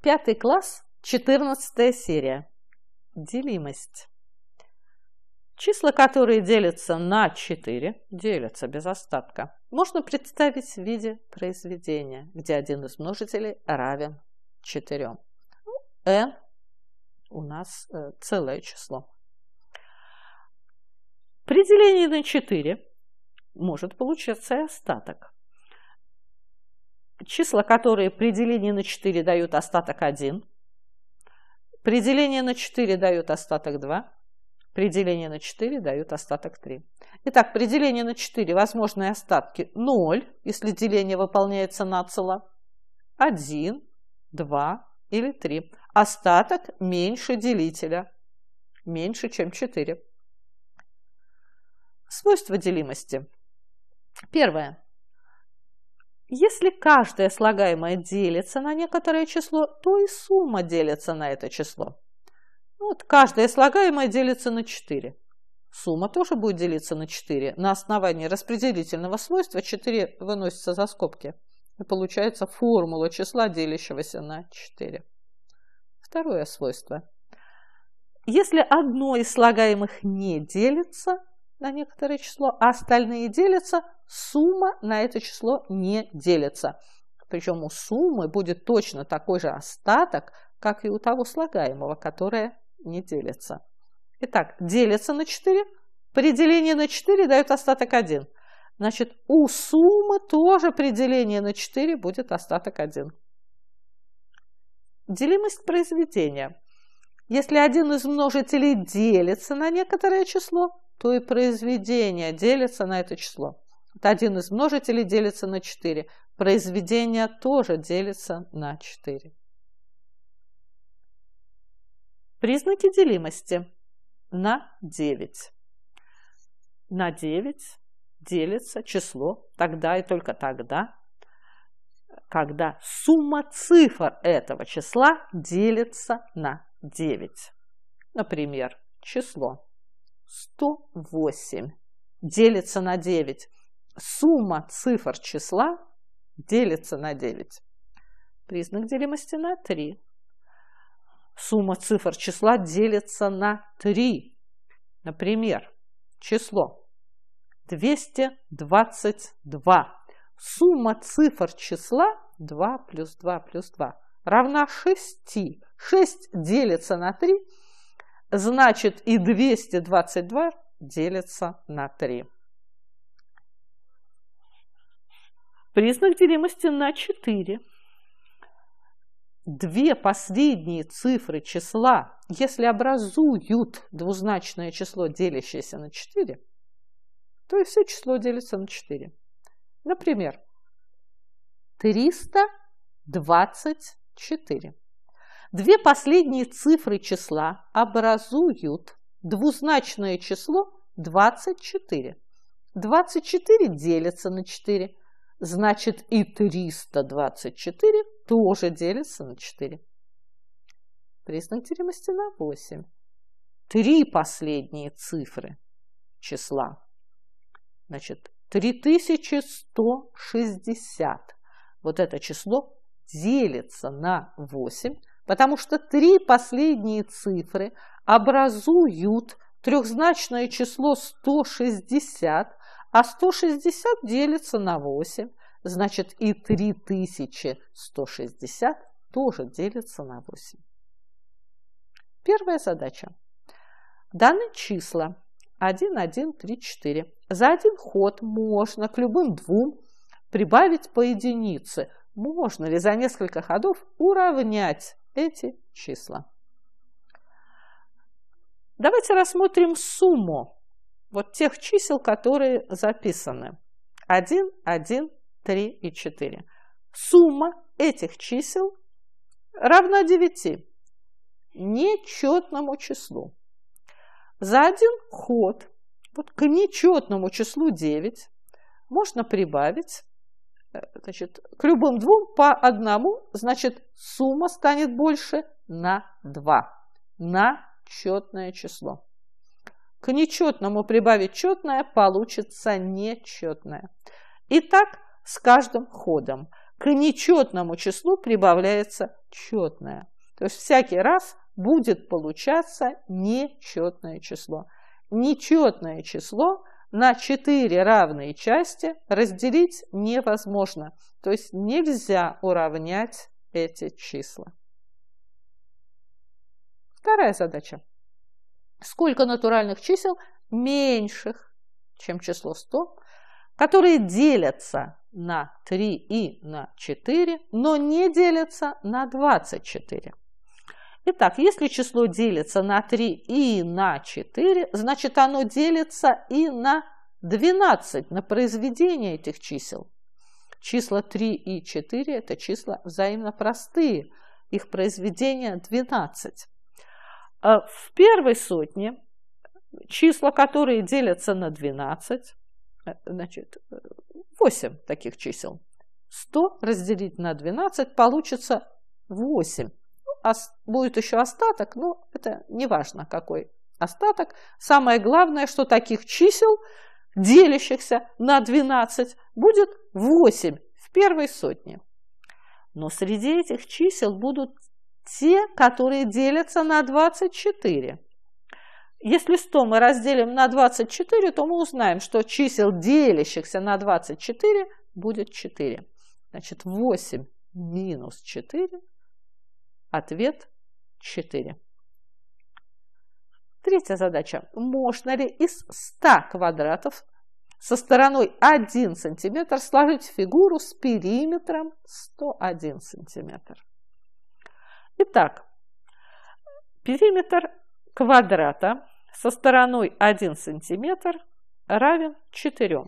Пятый класс, четырнадцатая серия. Делимость. Числа, которые делятся на 4, делятся без остатка, можно представить в виде произведения, где один из множителей равен 4. n ну, «э» у нас э, целое число. При делении на 4 может получиться и остаток числа, которые при делении на 4 дают остаток 1, при делении на 4 дают остаток 2, при делении на 4 дают остаток 3. Итак, при делении на 4 возможные остатки 0, если деление выполняется нацело, 1, 2 или 3. Остаток меньше делителя, меньше, чем 4. Свойства делимости. Первое. Если каждое слагаемое делится на некоторое число, то и сумма делится на это число. Ну вот каждое слагаемое делится на 4. Сумма тоже будет делиться на 4. На основании распределительного свойства 4 выносится за скобки. И получается формула числа, делящегося на 4. Второе свойство. Если одно из слагаемых не делится на некоторое число, а остальные делятся, сумма на это число не делится. Причем у суммы будет точно такой же остаток, как и у того слагаемого, которое не делится. Итак, делится на 4. При делении на 4 дает остаток 1. Значит, у суммы тоже при делении на 4 будет остаток 1. Делимость произведения. Если один из множителей делится на некоторое число, то и произведение делится на это число. Один из множителей делится на 4. Произведение тоже делится на 4. Признаки делимости на 9. На 9 делится число тогда и только тогда, когда сумма цифр этого числа делится на 9. Например, число 108 делится на 9 сумма цифр числа делится на 9. Признак делимости на 3. Сумма цифр числа делится на 3. Например, число 222. Сумма цифр числа 2 плюс 2 плюс 2 равна 6. 6 делится на 3, значит и 222 делится на 3. признак делимости на 4. Две последние цифры числа, если образуют двузначное число, делящееся на 4, то и все число делится на 4. Например, 324. Две последние цифры числа образуют двузначное число 24. 24 делится на 4, значит и 324 тоже делится на 4. Признак делимости на 8. Три последние цифры числа. Значит, 3160. Вот это число делится на 8, потому что три последние цифры образуют трехзначное число 160, а 160 делится на 8, значит и 3160 тоже делится на 8. Первая задача. Даны числа 1, 1, 3, 4. За один ход можно к любым двум прибавить по единице. Можно ли за несколько ходов уравнять эти числа? Давайте рассмотрим сумму вот тех чисел, которые записаны. 1, 1, 3 и 4. Сумма этих чисел равна 9, нечетному числу. За один ход вот к нечетному числу 9 можно прибавить э, значит, к любым двум по одному, значит, сумма станет больше на 2, на четное число. К нечетному прибавить четное получится нечетное. И так с каждым ходом. К нечетному числу прибавляется четное. То есть всякий раз будет получаться нечетное число. Нечетное число на четыре равные части разделить невозможно. То есть нельзя уравнять эти числа. Вторая задача сколько натуральных чисел меньших, чем число 100, которые делятся на 3 и на 4, но не делятся на 24. Итак, если число делится на 3 и на 4, значит оно делится и на 12, на произведение этих чисел. Числа 3 и 4 – это числа взаимно простые, их произведение 12. Э, в первой сотне числа, которые делятся на 12, э, значит, 8 э, таких чисел. 100 разделить на 12 получится 8. Ну, будет еще остаток, но это не важно, какой остаток. Самое главное, что таких чисел, делящихся на 12, будет 8 в первой сотне. Но среди этих чисел будут те, которые делятся на 24. Если 100 мы разделим на 24, то мы узнаем, что чисел, делящихся на 24, будет 4. Значит, 8 минус 4, ответ 4. Третья задача. Можно ли из 100 квадратов со стороной 1 см сложить фигуру с периметром 101 см? Итак, периметр квадрата со стороной 1 см равен 4.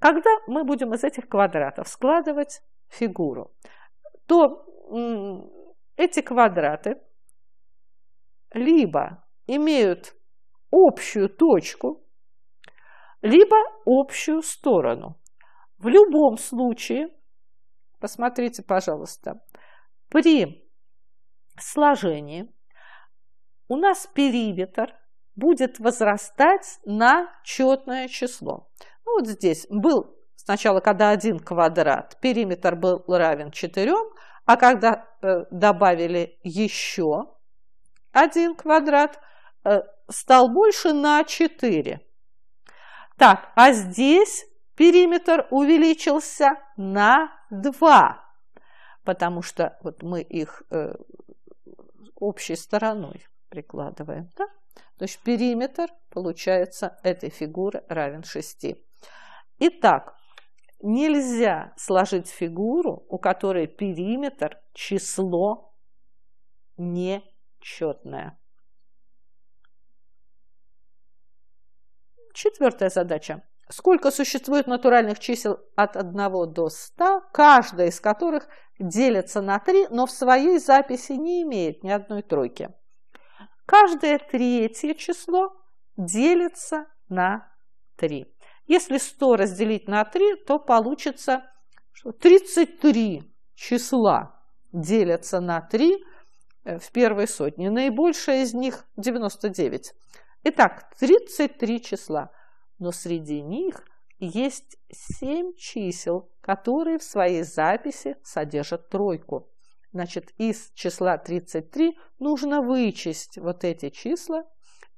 Когда мы будем из этих квадратов складывать фигуру, то эти квадраты либо имеют общую точку, либо общую сторону. В любом случае, посмотрите, пожалуйста, при сложении у нас периметр будет возрастать на четное число. Ну, вот здесь был сначала, когда один квадрат, периметр был равен 4, а когда э, добавили еще один квадрат, э, стал больше на 4. Так, а здесь периметр увеличился на 2, потому что вот мы их э, общей стороной прикладываем. Да? То есть периметр, получается, этой фигуры равен 6. Итак, нельзя сложить фигуру, у которой периметр число нечетное. Четвертая задача сколько существует натуральных чисел от 1 до 100, каждая из которых делится на 3, но в своей записи не имеет ни одной тройки. Каждое третье число делится на 3. Если 100 разделить на 3, то получится 33 числа делятся на 3 э, в первой сотне. Наибольшее из них 99. Итак, 33 числа – но среди них есть семь чисел, которые в своей записи содержат тройку. Значит, из числа 33 нужно вычесть вот эти числа,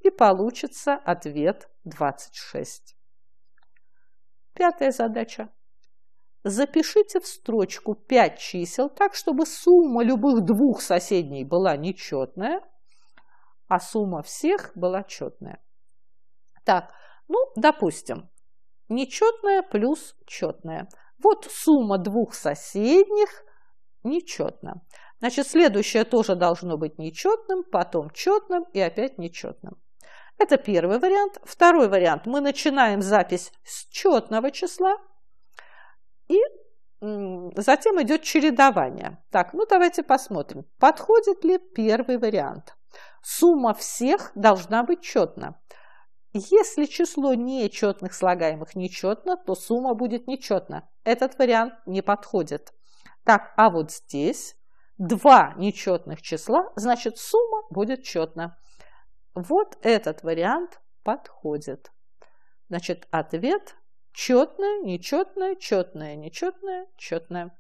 и получится ответ 26. Пятая задача. Запишите в строчку 5 чисел так, чтобы сумма любых двух соседней была нечетная, а сумма всех была четная. Так, ну, допустим, нечетное плюс четное. Вот сумма двух соседних нечетна. Значит, следующее тоже должно быть нечетным, потом четным и опять нечетным. Это первый вариант. Второй вариант. Мы начинаем запись с четного числа и затем идет чередование. Так, ну давайте посмотрим, подходит ли первый вариант. Сумма всех должна быть четна. Если число нечетных слагаемых нечетно, то сумма будет нечетна. Этот вариант не подходит. Так, а вот здесь два нечетных числа, значит сумма будет четна. Вот этот вариант подходит. Значит, ответ четное, нечетное, четное, нечетное, четное.